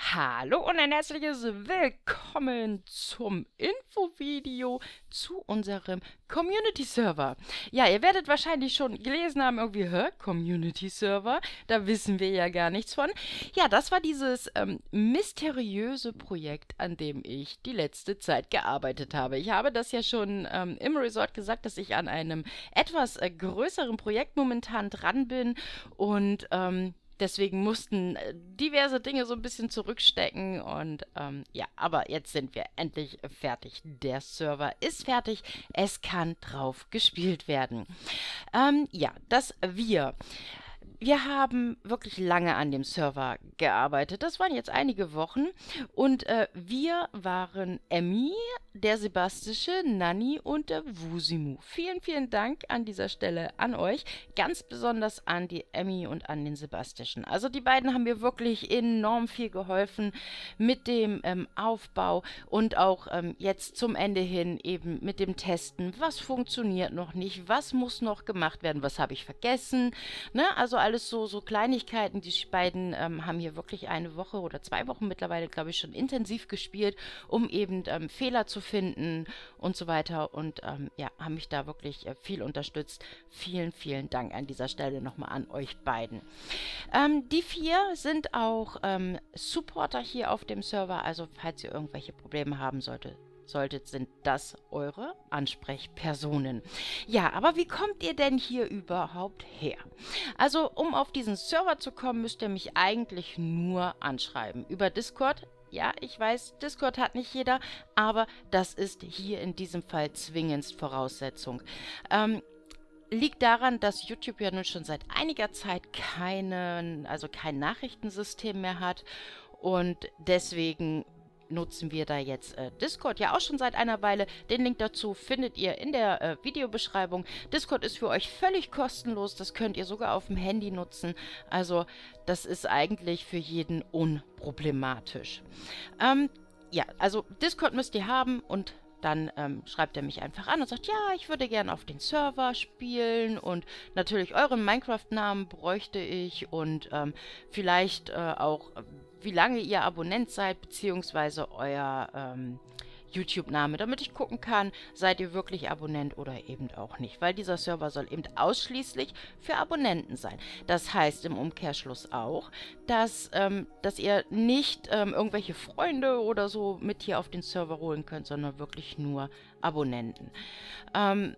Hallo und ein herzliches Willkommen zum Infovideo zu unserem Community Server. Ja, ihr werdet wahrscheinlich schon gelesen haben, irgendwie, hä, Community Server, da wissen wir ja gar nichts von. Ja, das war dieses ähm, mysteriöse Projekt, an dem ich die letzte Zeit gearbeitet habe. Ich habe das ja schon ähm, im Resort gesagt, dass ich an einem etwas äh, größeren Projekt momentan dran bin und ähm, deswegen mussten äh, diverse Dinge so ein bisschen zurückstecken und ähm, ja, aber jetzt sind wir endlich fertig. Der Server ist fertig, es kann drauf gespielt werden. Ähm, ja, das wir wir haben wirklich lange an dem Server gearbeitet. Das waren jetzt einige Wochen. Und äh, wir waren Emmy, der Sebastische, Nanny und der Wusimu. Vielen, vielen Dank an dieser Stelle an euch. Ganz besonders an die Emmy und an den Sebastischen. Also die beiden haben mir wirklich enorm viel geholfen mit dem ähm, Aufbau und auch ähm, jetzt zum Ende hin eben mit dem Testen. Was funktioniert noch nicht? Was muss noch gemacht werden? Was habe ich vergessen? Ne? Also alles so, so Kleinigkeiten. Die beiden ähm, haben hier wirklich eine Woche oder zwei Wochen mittlerweile, glaube ich, schon intensiv gespielt, um eben ähm, Fehler zu finden und so weiter. Und ähm, ja, haben mich da wirklich äh, viel unterstützt. Vielen, vielen Dank an dieser Stelle nochmal an euch beiden. Ähm, die vier sind auch ähm, Supporter hier auf dem Server. Also falls ihr irgendwelche Probleme haben solltet, solltet, sind das eure Ansprechpersonen. Ja, aber wie kommt ihr denn hier überhaupt her? Also, um auf diesen Server zu kommen, müsst ihr mich eigentlich nur anschreiben. Über Discord ja, ich weiß, Discord hat nicht jeder, aber das ist hier in diesem Fall zwingendst Voraussetzung. Ähm, liegt daran, dass YouTube ja nun schon seit einiger Zeit keinen, also kein Nachrichtensystem mehr hat und deswegen nutzen wir da jetzt äh, Discord ja auch schon seit einer Weile. Den Link dazu findet ihr in der äh, Videobeschreibung. Discord ist für euch völlig kostenlos. Das könnt ihr sogar auf dem Handy nutzen. Also das ist eigentlich für jeden unproblematisch. Ähm, ja, also Discord müsst ihr haben und dann ähm, schreibt er mich einfach an und sagt, ja, ich würde gern auf den Server spielen und natürlich euren Minecraft-Namen bräuchte ich und ähm, vielleicht äh, auch, wie lange ihr Abonnent seid, beziehungsweise euer, ähm, YouTube-Name, damit ich gucken kann, seid ihr wirklich Abonnent oder eben auch nicht, weil dieser Server soll eben ausschließlich für Abonnenten sein. Das heißt im Umkehrschluss auch, dass, ähm, dass ihr nicht ähm, irgendwelche Freunde oder so mit hier auf den Server holen könnt, sondern wirklich nur Abonnenten. Ähm,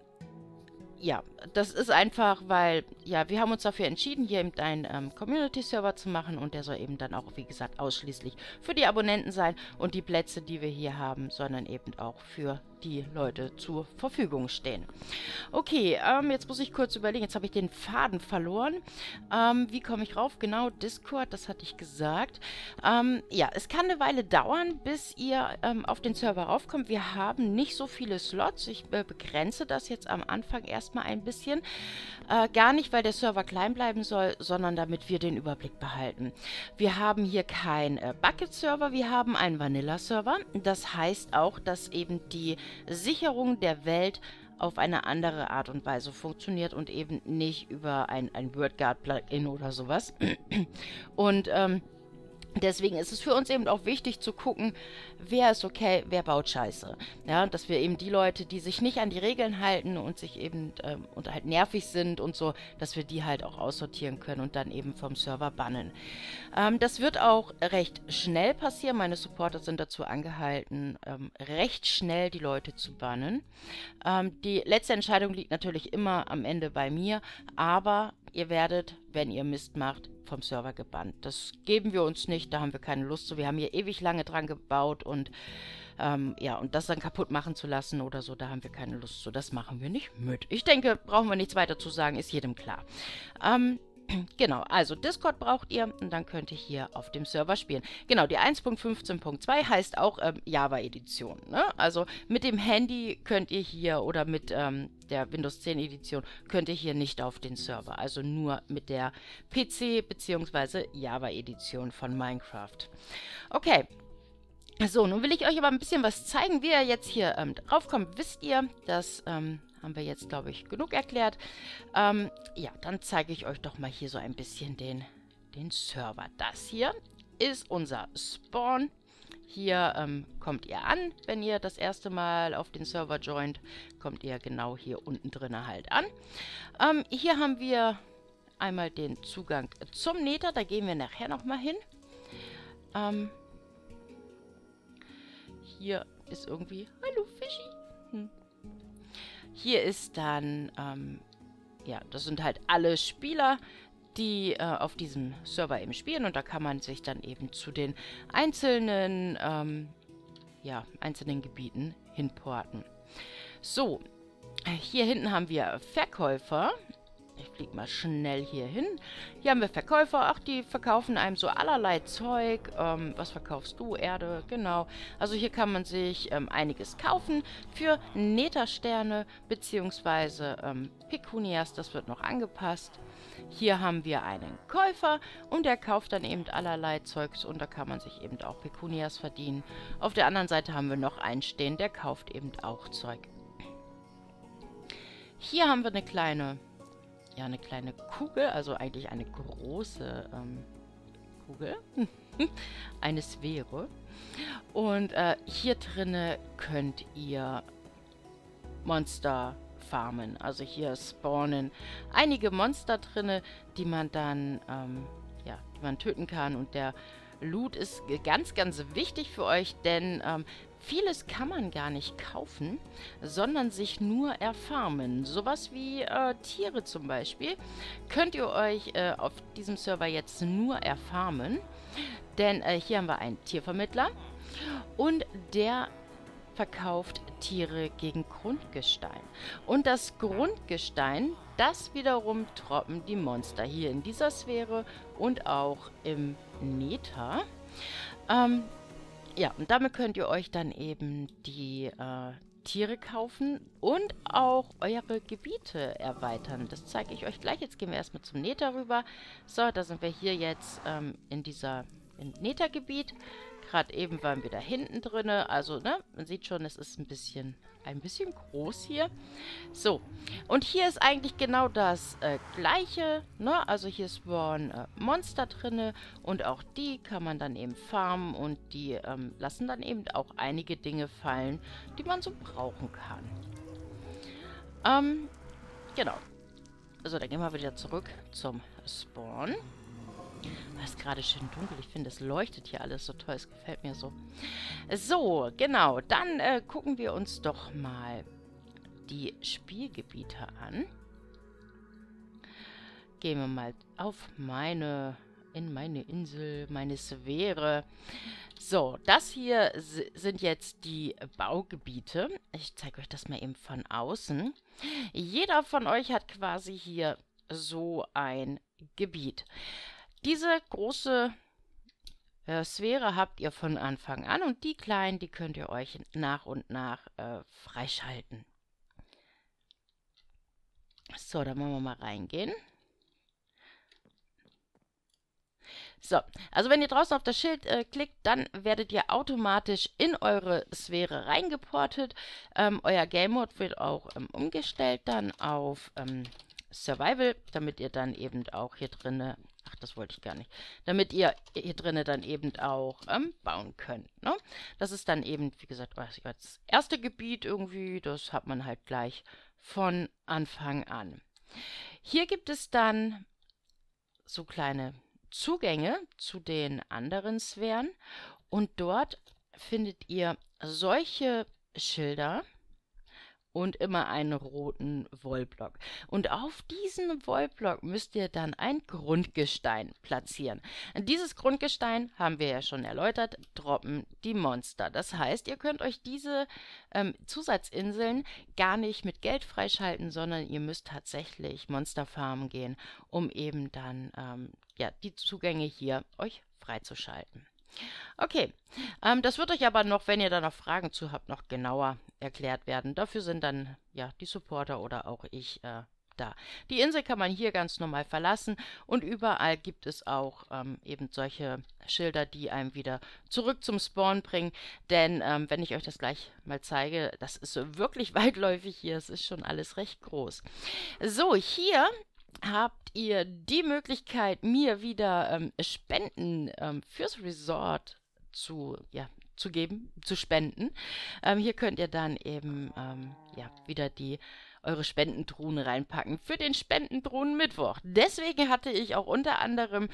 ja, das ist einfach, weil, ja, wir haben uns dafür entschieden, hier eben einen ähm, Community-Server zu machen und der soll eben dann auch, wie gesagt, ausschließlich für die Abonnenten sein und die Plätze, die wir hier haben, sondern eben auch für die Leute zur Verfügung stehen. Okay, ähm, jetzt muss ich kurz überlegen. Jetzt habe ich den Faden verloren. Ähm, wie komme ich rauf? Genau, Discord, das hatte ich gesagt. Ähm, ja, es kann eine Weile dauern, bis ihr ähm, auf den Server raufkommt. Wir haben nicht so viele Slots. Ich äh, begrenze das jetzt am Anfang erstmal ein bisschen. Äh, gar nicht, weil der Server klein bleiben soll, sondern damit wir den Überblick behalten. Wir haben hier keinen äh, Bucket-Server, wir haben einen Vanilla-Server. Das heißt auch, dass eben die Sicherung der Welt auf eine andere Art und Weise funktioniert und eben nicht über ein, ein WordGuard-Plugin oder sowas. Und ähm, Deswegen ist es für uns eben auch wichtig zu gucken, wer ist okay, wer baut Scheiße. Ja, dass wir eben die Leute, die sich nicht an die Regeln halten und sich eben ähm, und halt nervig sind und so, dass wir die halt auch aussortieren können und dann eben vom Server bannen. Ähm, das wird auch recht schnell passieren. Meine Supporter sind dazu angehalten, ähm, recht schnell die Leute zu bannen. Ähm, die letzte Entscheidung liegt natürlich immer am Ende bei mir, aber Ihr werdet, wenn ihr Mist macht, vom Server gebannt. Das geben wir uns nicht, da haben wir keine Lust zu. Wir haben hier ewig lange dran gebaut und ähm, ja, und das dann kaputt machen zu lassen oder so, da haben wir keine Lust zu. Das machen wir nicht mit. Ich denke, brauchen wir nichts weiter zu sagen, ist jedem klar. Ähm, Genau, also Discord braucht ihr und dann könnt ihr hier auf dem Server spielen. Genau, die 1.15.2 heißt auch ähm, Java-Edition. Ne? Also mit dem Handy könnt ihr hier oder mit ähm, der Windows 10 Edition könnt ihr hier nicht auf den Server. Also nur mit der PC- bzw. Java-Edition von Minecraft. Okay, so, nun will ich euch aber ein bisschen was zeigen, wie ihr jetzt hier ähm, draufkommt. Wisst ihr, dass ähm, haben wir jetzt, glaube ich, genug erklärt. Ähm, ja, dann zeige ich euch doch mal hier so ein bisschen den, den Server. Das hier ist unser Spawn. Hier ähm, kommt ihr an, wenn ihr das erste Mal auf den Server joint, kommt ihr genau hier unten drin halt an. Ähm, hier haben wir einmal den Zugang zum Nether, da gehen wir nachher nochmal hin. Ähm, hier ist irgendwie... Hallo Fischi! Hm. Hier ist dann, ähm, ja, das sind halt alle Spieler, die äh, auf diesem Server eben spielen und da kann man sich dann eben zu den einzelnen, ähm, ja, einzelnen Gebieten hinporten. So, hier hinten haben wir Verkäufer. Ich fliege mal schnell hier hin. Hier haben wir Verkäufer. Ach, die verkaufen einem so allerlei Zeug. Ähm, was verkaufst du? Erde, genau. Also hier kann man sich ähm, einiges kaufen für Nethersterne beziehungsweise ähm, Pekunias. Das wird noch angepasst. Hier haben wir einen Käufer und der kauft dann eben allerlei Zeugs und da kann man sich eben auch Pecunias verdienen. Auf der anderen Seite haben wir noch einen stehen, der kauft eben auch Zeug. Hier haben wir eine kleine ja eine kleine Kugel, also eigentlich eine große ähm, Kugel, eine Sphäre. Und äh, hier drinne könnt ihr Monster farmen. Also hier spawnen einige Monster drinne, die man dann ähm, ja, die man töten kann und der Loot ist ganz, ganz wichtig für euch, denn ähm, Vieles kann man gar nicht kaufen, sondern sich nur erfarmen. Sowas wie äh, Tiere zum Beispiel könnt ihr euch äh, auf diesem Server jetzt nur erfarmen. Denn äh, hier haben wir einen Tiervermittler und der verkauft Tiere gegen Grundgestein. Und das Grundgestein, das wiederum troppen die Monster hier in dieser Sphäre und auch im Neta. Ähm, ja, und damit könnt ihr euch dann eben die äh, Tiere kaufen und auch eure Gebiete erweitern. Das zeige ich euch gleich. Jetzt gehen wir erstmal zum Neta rüber. So, da sind wir hier jetzt ähm, in dieser im Nethergebiet. gebiet Gerade eben waren wir da hinten drinne. Also, ne, man sieht schon, es ist ein bisschen, ein bisschen groß hier. So, und hier ist eigentlich genau das äh, Gleiche, ne? Also hier spawnen äh, Monster drinne und auch die kann man dann eben farmen und die ähm, lassen dann eben auch einige Dinge fallen, die man so brauchen kann. Ähm, genau. Also, dann gehen wir wieder zurück zum Spawn. Es ist gerade schön dunkel. Ich finde, es leuchtet hier alles so toll. Es gefällt mir so. So, genau. Dann äh, gucken wir uns doch mal die Spielgebiete an. Gehen wir mal auf meine in meine Insel, meine Sphäre. So, das hier sind jetzt die Baugebiete. Ich zeige euch das mal eben von außen. Jeder von euch hat quasi hier so ein Gebiet. Diese große äh, Sphäre habt ihr von Anfang an und die kleinen, die könnt ihr euch nach und nach äh, freischalten. So, dann wollen wir mal reingehen. So, also wenn ihr draußen auf das Schild äh, klickt, dann werdet ihr automatisch in eure Sphäre reingeportet. Ähm, euer Game Mode wird auch ähm, umgestellt dann auf ähm, Survival, damit ihr dann eben auch hier drinnen Ach, das wollte ich gar nicht. Damit ihr hier drinnen dann eben auch ähm, bauen könnt. Ne? Das ist dann eben, wie gesagt, das erste Gebiet irgendwie. Das hat man halt gleich von Anfang an. Hier gibt es dann so kleine Zugänge zu den anderen Sphären. Und dort findet ihr solche Schilder und immer einen roten Wollblock. Und auf diesen Wollblock müsst ihr dann ein Grundgestein platzieren. Dieses Grundgestein haben wir ja schon erläutert, droppen die Monster. Das heißt, ihr könnt euch diese ähm, Zusatzinseln gar nicht mit Geld freischalten, sondern ihr müsst tatsächlich Monsterfarmen gehen, um eben dann ähm, ja, die Zugänge hier euch freizuschalten. Okay, ähm, das wird euch aber noch, wenn ihr da noch Fragen zu habt, noch genauer erklärt werden. Dafür sind dann ja die Supporter oder auch ich äh, da. Die Insel kann man hier ganz normal verlassen und überall gibt es auch ähm, eben solche Schilder, die einem wieder zurück zum Spawn bringen. Denn ähm, wenn ich euch das gleich mal zeige, das ist wirklich weitläufig hier. Es ist schon alles recht groß. So, hier habt ihr die Möglichkeit, mir wieder ähm, Spenden ähm, fürs Resort zu, ja, zu geben, zu spenden. Ähm, hier könnt ihr dann eben ähm, ja, wieder die eure Spendentruhen reinpacken für den Spendentruhen-Mittwoch. Deswegen hatte ich auch unter anderem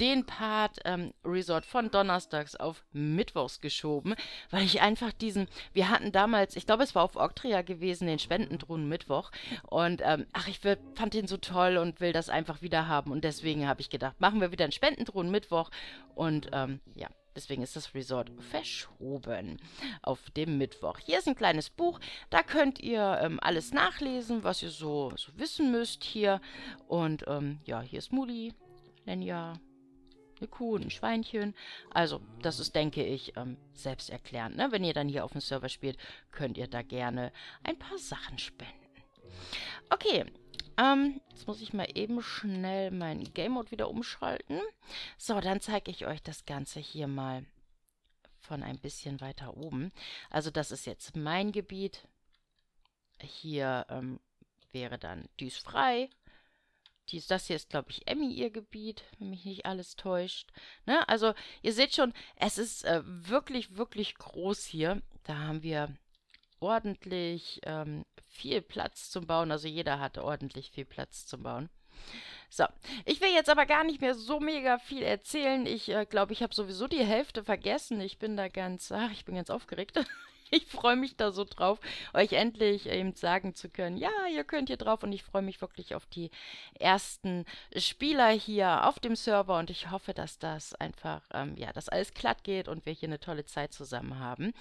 den Part ähm, Resort von Donnerstags auf Mittwochs geschoben, weil ich einfach diesen, wir hatten damals, ich glaube es war auf Octria gewesen, den Spendentruhen-Mittwoch und ähm, ach, ich will, fand den so toll und will das einfach wieder haben und deswegen habe ich gedacht, machen wir wieder einen Spendentruhen-Mittwoch und ähm, ja. Deswegen ist das Resort verschoben auf dem Mittwoch. Hier ist ein kleines Buch. Da könnt ihr ähm, alles nachlesen, was ihr so, so wissen müsst hier. Und ähm, ja, hier ist Muli, Lenja, eine Kuh, und ein Schweinchen. Also, das ist, denke ich, ähm, selbsterklärend. Ne? Wenn ihr dann hier auf dem Server spielt, könnt ihr da gerne ein paar Sachen spenden. Okay, ähm, jetzt muss ich mal eben schnell meinen Game Mode wieder umschalten. So, dann zeige ich euch das Ganze hier mal von ein bisschen weiter oben. Also das ist jetzt mein Gebiet. Hier ähm, wäre dann dies frei. Dies, das hier ist, glaube ich, Emmy ihr Gebiet, wenn mich nicht alles täuscht. Ne? Also ihr seht schon, es ist äh, wirklich, wirklich groß hier. Da haben wir ordentlich ähm, viel Platz zum Bauen. Also jeder hat ordentlich viel Platz zum Bauen. So, ich will jetzt aber gar nicht mehr so mega viel erzählen. Ich äh, glaube, ich habe sowieso die Hälfte vergessen. Ich bin da ganz, ach, ich bin ganz aufgeregt. ich freue mich da so drauf, euch endlich eben sagen zu können, ja, ihr könnt hier drauf und ich freue mich wirklich auf die ersten Spieler hier auf dem Server und ich hoffe, dass das einfach, ähm, ja, dass alles glatt geht und wir hier eine tolle Zeit zusammen haben.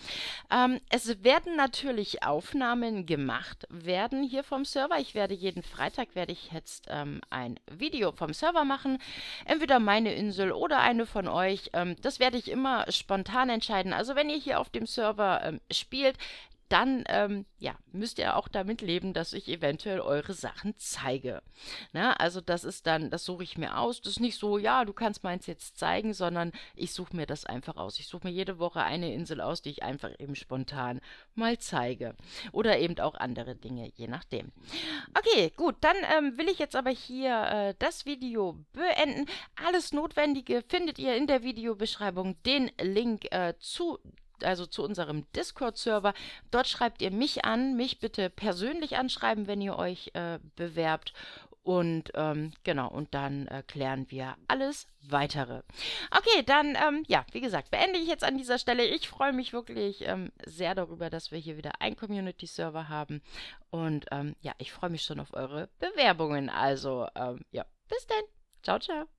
Ähm, es werden natürlich Aufnahmen gemacht werden hier vom Server. Ich werde jeden Freitag, werde ich jetzt ähm, ein Video vom Server machen, entweder meine Insel oder eine von euch. Ähm, das werde ich immer spontan entscheiden. Also wenn ihr hier auf dem Server ähm, spielt, dann ähm, ja, müsst ihr auch damit leben, dass ich eventuell eure Sachen zeige. Na, ne? also das ist dann, das suche ich mir aus. Das ist nicht so, ja, du kannst meins jetzt zeigen, sondern ich suche mir das einfach aus. Ich suche mir jede Woche eine Insel aus, die ich einfach eben spontan mal zeige. Oder eben auch andere Dinge, je nachdem. Okay, gut, dann ähm, will ich jetzt aber hier äh, das Video beenden. Alles Notwendige findet ihr in der Videobeschreibung. Den Link äh, zu also zu unserem Discord-Server. Dort schreibt ihr mich an, mich bitte persönlich anschreiben, wenn ihr euch äh, bewerbt. Und ähm, genau, und dann äh, klären wir alles weitere. Okay, dann, ähm, ja, wie gesagt, beende ich jetzt an dieser Stelle. Ich freue mich wirklich ähm, sehr darüber, dass wir hier wieder einen Community-Server haben. Und ähm, ja, ich freue mich schon auf eure Bewerbungen. Also, ähm, ja, bis dann. Ciao, ciao.